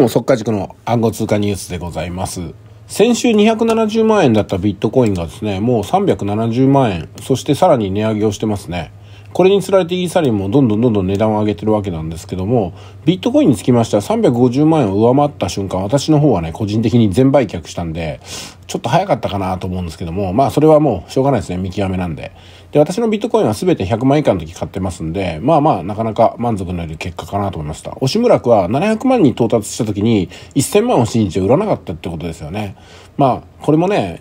も速稼塾の暗号通貨ニュースでございます。先週270万円だったビットコインがですね、もう370万円、そしてさらに値上げをしてますね。これにつられてイーサリアムもどんどんどんどん値段を上げてるわけなんですけども、ビットコインにつきましては350万円を上回った瞬間、私の方はね、個人的に全売却したんで、ちょっと早かったかなと思うんですけども、まあそれはもうしょうがないですね、見極めなんで。で、私のビットコインは全て100万以下の時買ってますんで、まあまあなかなか満足のいる結果かなと思いました。押村区は700万に到達した時に1000万を信じて売らなかったってことですよね。まあ、これもね、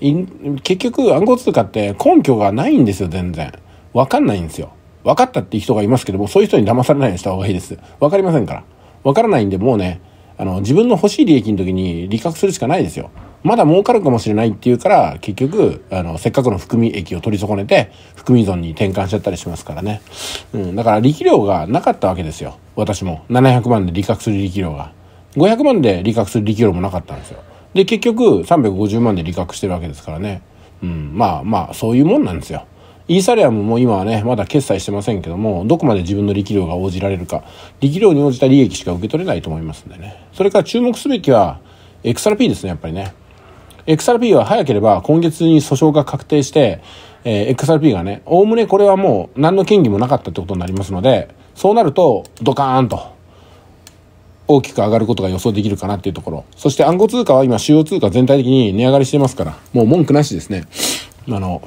結局暗号通貨って根拠がないんですよ、全然。わかんないんですよ。分かったって人がいますけども、そういう人に騙されないようにした方がいいです。分かりませんから。分からないんで、もうね、あの、自分の欲しい利益の時に利確するしかないですよ。まだ儲かるかもしれないっていうから、結局、あの、せっかくの含み益を取り損ねて、含み損に転換しちゃったりしますからね。うん、だから力量がなかったわけですよ。私も。700万で利確する力量が。500万で利確する力量もなかったんですよ。で、結局、350万で利確してるわけですからね。うん、まあまあ、そういうもんなんですよ。イーサリアムも今はねまだ決済してませんけどもどこまで自分の力量が応じられるか力量に応じた利益しか受け取れないと思いますんでねそれから注目すべきは XRP ですねやっぱりね XRP は早ければ今月に訴訟が確定して、えー、XRP がねおおむねこれはもう何の権利もなかったってことになりますのでそうなるとドカーンと大きく上がることが予想できるかなっていうところそして暗号通貨は今主要通貨全体的に値上がりしてますからもう文句なしですねあの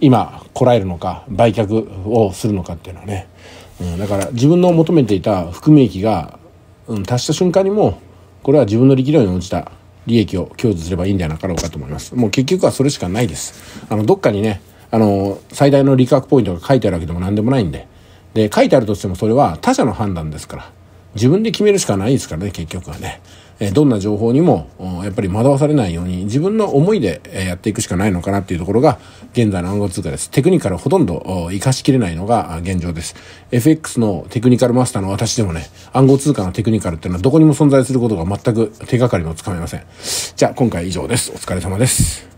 今こらえるのか売却をするのかっていうのはね、うん、だから自分の求めていた含み益が、うん、達した瞬間にもこれは自分の力量に応じた利益を享受すればいいんではなかろうかと思いますもう結局はそれしかないですあのどっかにねあの最大の利確ポイントが書いてあるわけでも何でもないんでで書いてあるとしてもそれは他者の判断ですから自分で決めるしかないですからね、結局はね。えどんな情報にも、やっぱり惑わされないように、自分の思いでやっていくしかないのかなっていうところが、現在の暗号通貨です。テクニカルほとんど活かしきれないのが現状です。FX のテクニカルマスターの私でもね、暗号通貨のテクニカルっていうのはどこにも存在することが全く手がかりもつかめません。じゃあ、今回以上です。お疲れ様です。